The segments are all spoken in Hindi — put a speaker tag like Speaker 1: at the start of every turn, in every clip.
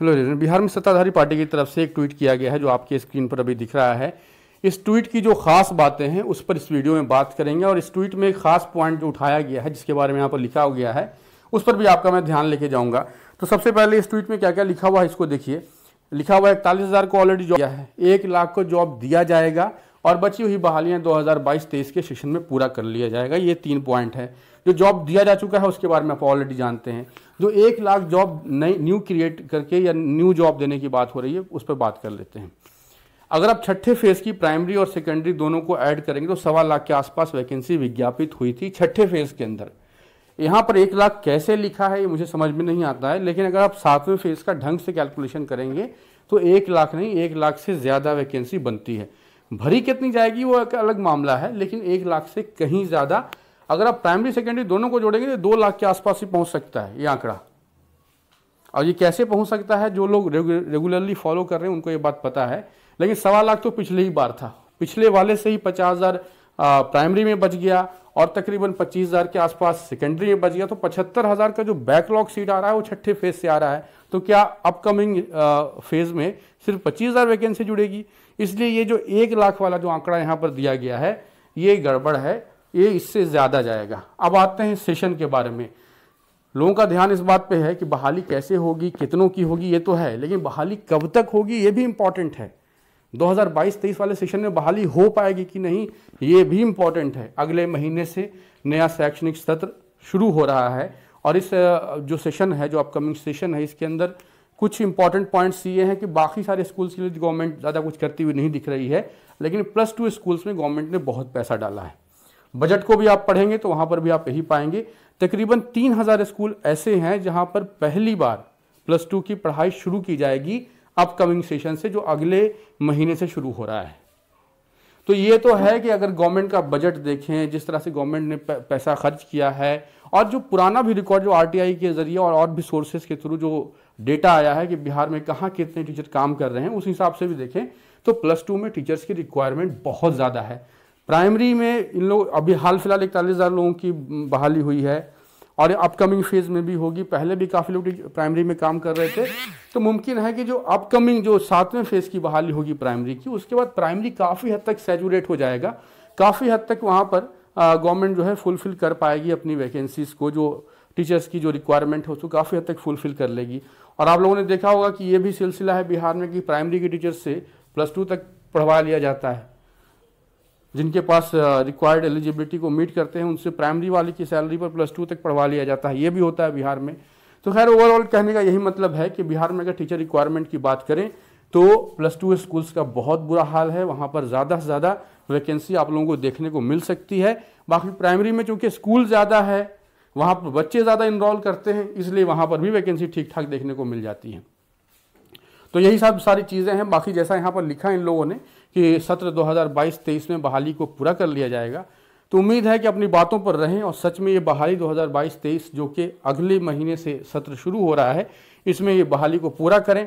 Speaker 1: हेलो बिहार में सत्ताधारी पार्टी की तरफ से एक ट्वीट किया गया है जो आपके स्क्रीन पर अभी दिख रहा है इस ट्वीट की जो खास बातें हैं उस पर इस वीडियो में बात करेंगे और इस ट्वीट में एक खास पॉइंट जो उठाया गया है जिसके बारे में यहाँ पर लिखा हो गया है उस पर भी आपका मैं ध्यान लेके जाऊँगा तो सबसे पहले इस ट्वीट में क्या क्या लिखा हुआ है इसको देखिए लिखा हुआ है इकतालीस हज़ार को ऑलरेडी जॉब है एक लाख को जॉब दिया जाएगा और बची हुई बहालियाँ दो हज़ार के सेशन में पूरा कर लिया जाएगा ये तीन पॉइंट है जो जॉब दिया जा चुका है उसके बारे में आप ऑलरेडी जानते हैं जो एक लाख जॉब नई न्यू क्रिएट करके या न्यू जॉब देने की बात हो रही है उस पर बात कर लेते हैं अगर आप छठे फेज़ की प्राइमरी और सेकेंडरी दोनों को ऐड करेंगे तो सवा लाख के आसपास वैकेंसी विज्ञापित हुई थी छठे फेज़ के अंदर यहाँ पर एक लाख कैसे लिखा है ये मुझे समझ में नहीं आता है लेकिन अगर आप सातवें फेज़ का ढंग से कैलकुलेशन करेंगे तो एक लाख नहीं एक लाख से ज़्यादा वैकेंसी बनती है भरी कितनी जाएगी वो एक अलग मामला है लेकिन एक लाख से कहीं ज़्यादा अगर आप प्राइमरी सेकेंडरी दोनों को जोड़ेंगे तो दो लाख के आसपास ही पहुंच सकता है ये आंकड़ा और ये कैसे पहुंच सकता है जो लोग रेगुलरली फॉलो कर रहे हैं उनको ये बात पता है लेकिन सवा लाख तो पिछले ही बार था पिछले वाले से ही पचास हज़ार प्राइमरी में बच गया और तकरीबन पच्चीस हज़ार के आसपास सेकेंडरी में बच गया तो पचहत्तर हज़ार का जो बैकलॉग सीट आ रहा है वो छठे फेज से आ रहा है तो क्या अपकमिंग फेज में सिर्फ पच्चीस हज़ार वैकेंसी जुड़ेगी इसलिए ये जो एक लाख वाला जो आंकड़ा यहाँ पर दिया गया है ये गड़बड़ है ये इससे ज़्यादा जाएगा अब आते हैं सेशन के बारे में लोगों का ध्यान इस बात पे है कि बहाली कैसे होगी कितनों की होगी ये तो है लेकिन बहाली कब तक होगी ये भी इम्पॉर्टेंट है 2022-23 वाले सेशन में बहाली हो पाएगी कि नहीं ये भी इम्पॉर्टेंट है अगले महीने से नया शैक्षणिक सत्र शुरू हो रहा है और इस जो सेशन है जो अपकमिंग सेशन है इसके अंदर कुछ इंपॉर्टेंट पॉइंट्स ये हैं कि बाकी सारे स्कूल्स के लिए गवर्नमेंट ज़्यादा कुछ करती हुई नहीं दिख रही है लेकिन प्लस टू स्कूल्स में गवर्नमेंट ने बहुत पैसा डाला है बजट को भी आप पढ़ेंगे तो वहाँ पर भी आप यही पाएंगे तकरीबन तीन हज़ार स्कूल ऐसे हैं जहाँ पर पहली बार प्लस टू की पढ़ाई शुरू की जाएगी अपकमिंग सेशन से जो अगले महीने से शुरू हो रहा है तो ये तो है कि अगर गवर्नमेंट का बजट देखें जिस तरह से गवर्नमेंट ने पैसा खर्च किया है और जो पुराना भी रिकॉर्ड जो आर के ज़रिए और और भी सोर्सेज के थ्रू जो डेटा आया है कि बिहार में कहाँ कितने टीचर काम कर रहे हैं उस हिसाब से भी देखें तो प्लस टू में टीचर्स की रिक्वायरमेंट बहुत ज़्यादा है प्राइमरी में इन लोग अभी हाल फिलहाल इकतालीस हज़ार लोगों की बहाली हुई है और अपकमिंग फेज़ में भी होगी पहले भी काफ़ी लोग प्राइमरी में काम कर रहे थे तो मुमकिन है कि जो अपकमिंग जो सातवें फेज़ की बहाली होगी प्राइमरी की उसके बाद प्राइमरी काफ़ी हद तक सेचूरेट हो जाएगा काफ़ी हद तक वहाँ पर गवर्नमेंट जो है फुलफ़िल कर पाएगी अपनी वैकेंसीज़ को जो टीचर्स की जो रिक्वायरमेंट हो उसको काफ़ी हद तक फुलफ़िल कर लेगी और आप लोगों ने देखा होगा कि ये भी सिलसिला है बिहार में कि प्राइमरी के टीचर्स से प्लस टू तक पढ़वा लिया जाता है जिनके पास रिक्वायर्ड एलिजिबिलिटी को मीट करते हैं उनसे प्राइमरी वाले की सैलरी पर प्लस टू तक पढ़वा लिया जाता है ये भी होता है बिहार में तो खैर ओवरऑल कहने का यही मतलब है कि बिहार में अगर टीचर रिक्वायरमेंट की बात करें तो प्लस टू स्कूल्स का बहुत बुरा हाल है वहाँ पर ज़्यादा से ज़्यादा वैकेंसी आप लोगों को देखने को मिल सकती है बाकी प्राइमरी में चूँकि स्कूल ज़्यादा है वहाँ पर बच्चे ज़्यादा इनरोल करते हैं इसलिए वहाँ पर भी वैकेंसी ठीक ठाक देखने को मिल जाती है तो यही सब सारी चीज़ें हैं बाकी जैसा यहाँ पर लिखा इन लोगों ने कि सत्र 2022-23 में बहाली को पूरा कर लिया जाएगा तो उम्मीद है कि अपनी बातों पर रहें और सच में ये बहाली 2022-23 जो कि अगले महीने से सत्र शुरू हो रहा है इसमें ये बहाली को पूरा करें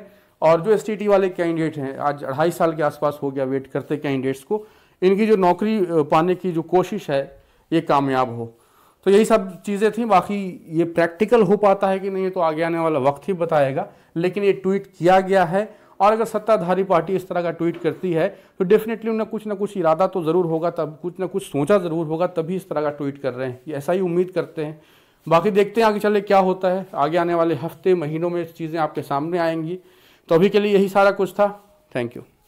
Speaker 1: और जो एस वाले कैंडिडेट हैं आज अढ़ाई साल के आसपास हो गया वेट करते कैंडिडेट्स को इनकी जो नौकरी पाने की जो कोशिश है ये कामयाब हो तो यही सब चीज़ें थी बाकी ये प्रैक्टिकल हो पाता है कि नहीं तो आगे आने वाला वक्त ही बताएगा लेकिन ये ट्वीट किया गया है और अगर सत्ताधारी पार्टी इस तरह का ट्वीट करती है तो डेफिनेटली उन्हें कुछ ना कुछ इरादा तो ज़रूर होगा तब कुछ ना कुछ सोचा ज़रूर होगा तभी इस तरह का ट्वीट कर रहे हैं ऐसा ही उम्मीद करते हैं बाकी देखते हैं आगे चले क्या होता है आगे आने वाले हफ्ते महीनों में चीज़ें आपके सामने आएंगी तो अभी के लिए यही सारा कुछ था थैंक यू